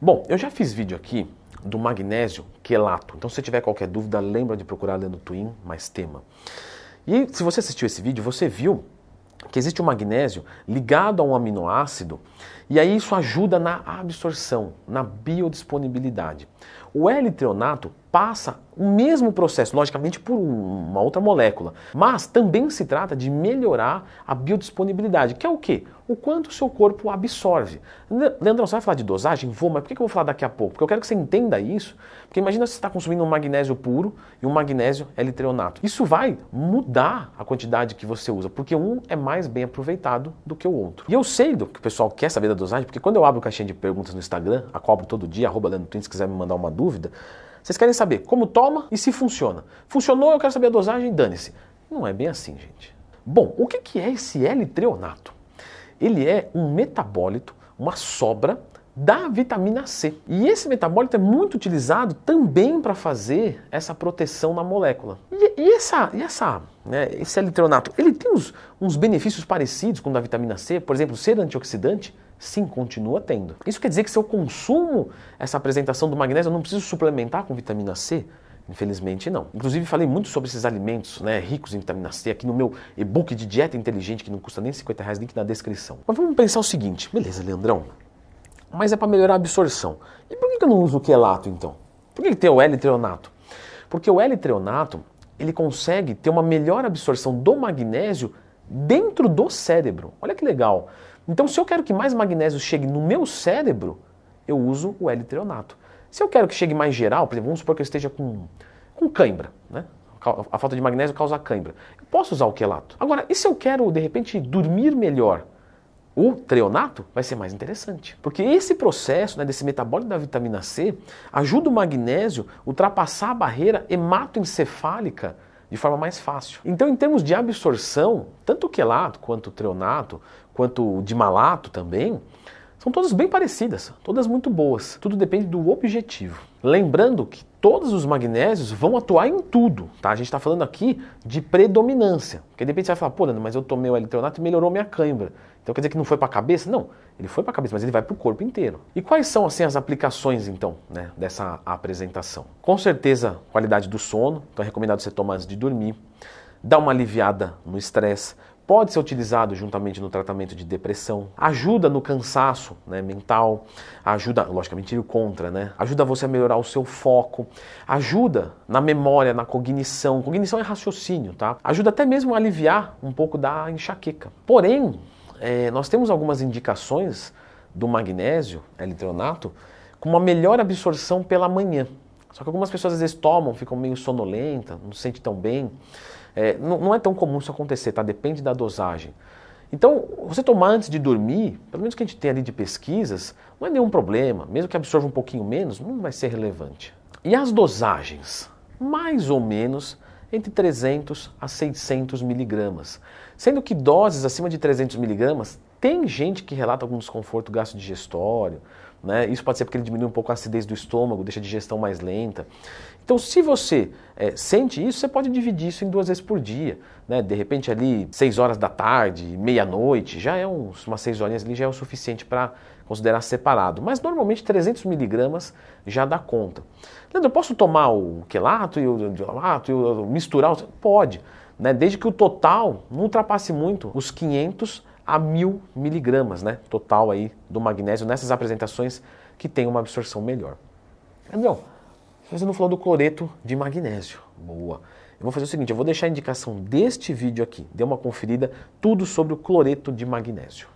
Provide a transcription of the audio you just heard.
Bom, eu já fiz vídeo aqui do magnésio quelato. Então, se tiver qualquer dúvida, lembra de procurar lendo Twin mais tema. E se você assistiu esse vídeo, você viu que existe o um magnésio ligado a um aminoácido e aí isso ajuda na absorção, na biodisponibilidade. O L-treonato passa o mesmo processo, logicamente por uma outra molécula, mas também se trata de melhorar a biodisponibilidade, que é o quê? O quanto o seu corpo absorve. Leandrão, você vai falar de dosagem? Vou, mas por que eu vou falar daqui a pouco? Porque eu quero que você entenda isso, porque imagina se você está consumindo um magnésio puro e um magnésio L-treonato. Isso vai mudar a quantidade que você usa, porque um é mais bem aproveitado do que o outro. E eu sei do que o pessoal quer saber da dosagem, porque quando eu abro caixinha de perguntas no Instagram, a cobro todo dia, arroba Leandro se quiser me mandar uma dúvida, dúvida. Vocês querem saber como toma e se funciona. Funcionou, eu quero saber a dosagem, dane-se. Não é bem assim, gente. Bom, o que é esse L-treonato? Ele é um metabólito, uma sobra da vitamina C. E esse metabólito é muito utilizado também para fazer essa proteção na molécula. E, e essa, e essa, né, esse L-treonato, ele tem uns, uns benefícios parecidos com o da vitamina C, por exemplo, ser antioxidante, Sim, continua tendo. Isso quer dizer que se eu consumo essa apresentação do magnésio, eu não preciso suplementar com vitamina C? Infelizmente não. Inclusive falei muito sobre esses alimentos né, ricos em vitamina C aqui no meu e-book de dieta inteligente que não custa nem 50 reais, link na descrição. Mas vamos pensar o seguinte, beleza Leandrão, mas é para melhorar a absorção. E por que eu não uso o quelato então? Por que tem o L-treonato? Porque o L-treonato ele consegue ter uma melhor absorção do magnésio dentro do cérebro. Olha que legal. Então, se eu quero que mais magnésio chegue no meu cérebro, eu uso o L-treonato. Se eu quero que chegue mais geral, por exemplo, vamos supor que eu esteja com, com cãibra, né? A falta de magnésio causa cãibra. Eu posso usar o quelato. Agora, e se eu quero, de repente, dormir melhor? O treonato vai ser mais interessante, porque esse processo né, desse metabólico da vitamina C ajuda o magnésio a ultrapassar a barreira hematoencefálica de forma mais fácil. Então, em termos de absorção, tanto o quelato quanto o treonato, quanto o dimalato também, são todas bem parecidas, todas muito boas. Tudo depende do objetivo. Lembrando que todos os magnésios vão atuar em tudo, tá? A gente está falando aqui de predominância. Porque de repente você vai falar, pô, Leandro, mas eu tomei o L-treonato e melhorou minha cãibra. Então quer dizer que não foi para a cabeça? Não, ele foi para a cabeça, mas ele vai para o corpo inteiro. E quais são assim as aplicações então, né, dessa apresentação? Com certeza, qualidade do sono. Então é recomendado você tomar antes de dormir. Dá uma aliviada no estresse, pode ser utilizado juntamente no tratamento de depressão, ajuda no cansaço né, mental, ajuda, logicamente, o contra, né? Ajuda você a melhorar o seu foco, ajuda na memória, na cognição. Cognição é raciocínio, tá? Ajuda até mesmo a aliviar um pouco da enxaqueca. Porém, é, nós temos algumas indicações do magnésio, L-tronato, com uma melhor absorção pela manhã. Só que algumas pessoas às vezes tomam, ficam meio sonolenta, não se sente tão bem. É, não, não, é tão comum isso acontecer, tá? Depende da dosagem. Então, você tomar antes de dormir, pelo menos que a gente tem ali de pesquisas, não é nenhum problema. Mesmo que absorva um pouquinho menos, não vai ser relevante. E as dosagens? Mais ou menos entre 300 a 600 miligramas. Sendo que doses acima de 300 miligramas, tem gente que relata algum desconforto gastrodigestório, né? Isso pode ser porque ele diminui um pouco a acidez do estômago, deixa a digestão mais lenta. Então, se você é, sente isso, você pode dividir isso em duas vezes por dia. Né? De repente, ali, seis horas da tarde, meia-noite, já é uns, umas seis horinhas ali, já é o suficiente para considerar separado. Mas, normalmente, 300 miligramas já dá conta. Leandro, eu posso tomar o quelato e o diolato e misturar? Pode, né? desde que o total não ultrapasse muito os 500 a mil miligramas né, total aí do magnésio nessas apresentações que tem uma absorção melhor. Andrão, você não falou do cloreto de magnésio. Boa. Eu vou fazer o seguinte, eu vou deixar a indicação deste vídeo aqui. Dê uma conferida, tudo sobre o cloreto de magnésio.